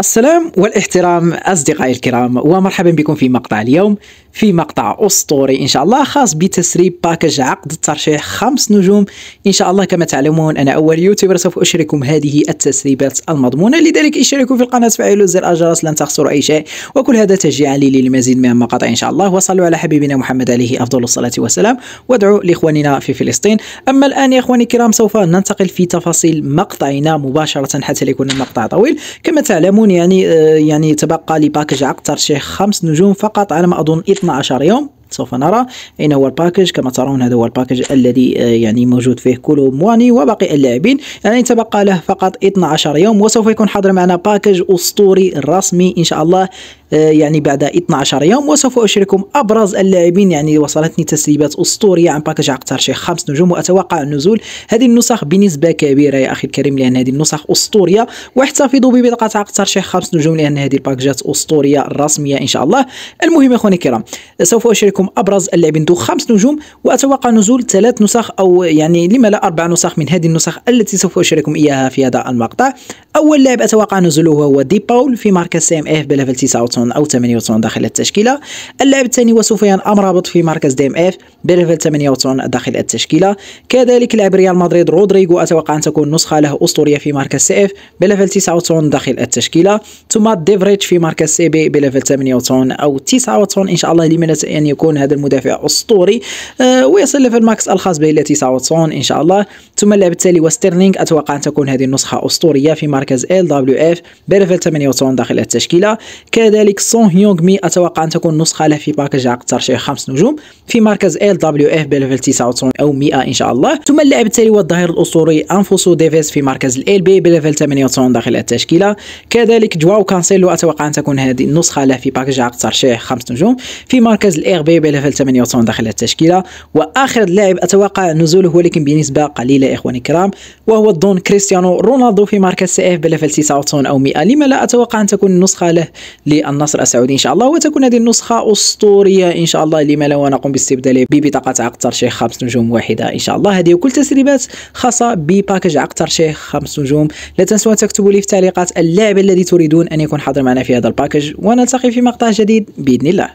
السلام والاحترام أصدقائي الكرام ومرحبا بكم في مقطع اليوم في مقطع أسطوري إن شاء الله خاص بتسريب باكج عقد الترشيح خمس نجوم إن شاء الله كما تعلمون أنا أول يوتيوبر سوف أشارككم هذه التسريبات المضمونة لذلك اشتركوا في القناة وفعلوا زر الجرس لن تخسروا أي شيء وكل هذا تشجيعا لي للمزيد من المقاطع إن شاء الله وصلوا على حبيبنا محمد عليه أفضل الصلاة والسلام وادعوا لإخواننا في فلسطين أما الآن يا إخواني الكرام سوف ننتقل في تفاصيل مقطعنا مباشرة حتى لا يكون المقطع طويل كما تعلمون يعني آه، يعني تبقى لباكج عقد ترشيح خمس نجوم فقط على ما اظن 12 يوم سوف نرى أين هو الباكج كما ترون هذا هو الباكج الذي آه، يعني موجود فيه كولو مواني وباقي اللاعبين يعني آه، تبقى له فقط 12 يوم وسوف يكون حاضر معنا باكج أسطوري رسمي إن شاء الله آه، يعني بعد 12 يوم وسوف أشارككم أبرز اللاعبين يعني وصلتني تسريبات أسطورية عن باكج عقتر شيخ خمس نجوم وأتوقع النزول هذه النسخ بنسبة كبيرة يا أخي الكريم لأن هذه النسخ أسطورية واحتفظوا ببطاقة عقتر شيخ خمس نجوم لأن هذه الباكجات أسطورية رسمية إن شاء الله المهم يا أخواني الكرام سوف أشارككم لكم ابرز اللاعبين ذو خمس نجوم واتوقع نزول ثلاث نسخ او يعني لما لا اربع نسخ من هذه النسخ التي سوف اشارككم اياها في هذا المقطع اول لاعب اتوقع نزوله هو دي باول في مركز سي ام اف بليفل 99 او 98 داخل التشكيله اللاعب الثاني هو سفيان امرابط في مركز دي ام اف بليفل 98 داخل التشكيله كذلك لاعب ريال مدريد رودريغو اتوقع ان تكون نسخه له اسطوريه في مركز سي اف بليفل 99 داخل التشكيله ثم ديفريتش في مركز سي بي بليفل 98 او 99 ان شاء الله لمن ان يكون يكون هذا المدافع اسطوري آه، ويصل ليفل ماكس الخاص به التي ساوتسون ان شاء الله ثم اللاعب التالي وسترلينغ اتوقع ان تكون هذه النسخه اسطوريه في مركز ال دبليو اف بليفل 98 داخل التشكيله كذلك سون هيونغ مي اتوقع ان تكون نسخه له في باكج عقد ترشيح خمس نجوم في مركز ال دبليو اف بليفل 99 او 100 ان شاء الله ثم اللاعب التالي والظهير الاسطوري انفوسو ديفيس في مركز ال بي بليفل 98 داخل التشكيله كذلك جواو كانسيلو اتوقع ان تكون هذه النسخه له في باكج عقد ترشيح خمس نجوم في مركز الار بي تقريبا ليفل 98 داخل التشكيله واخر لاعب اتوقع نزوله ولكن بنسبه قليله اخواني الكرام وهو الضون كريستيانو رونالدو في مركز سي اف بليفل 99 او 100 لما لا اتوقع ان تكون نسخه له للنصر السعودي ان شاء الله وتكون هذه النسخه اسطوريه ان شاء الله لما لو نقوم باستبداله ببطاقه عقد ترشيح خمس نجوم واحده ان شاء الله هذه وكل تسريبات خاصه بباكج عقد ترشيح خمس نجوم لا تنسوا ان تكتبوا لي في التعليقات اللاعب الذي تريدون ان يكون حاضر معنا في هذا الباكج ونلتقي في مقطع جديد باذن الله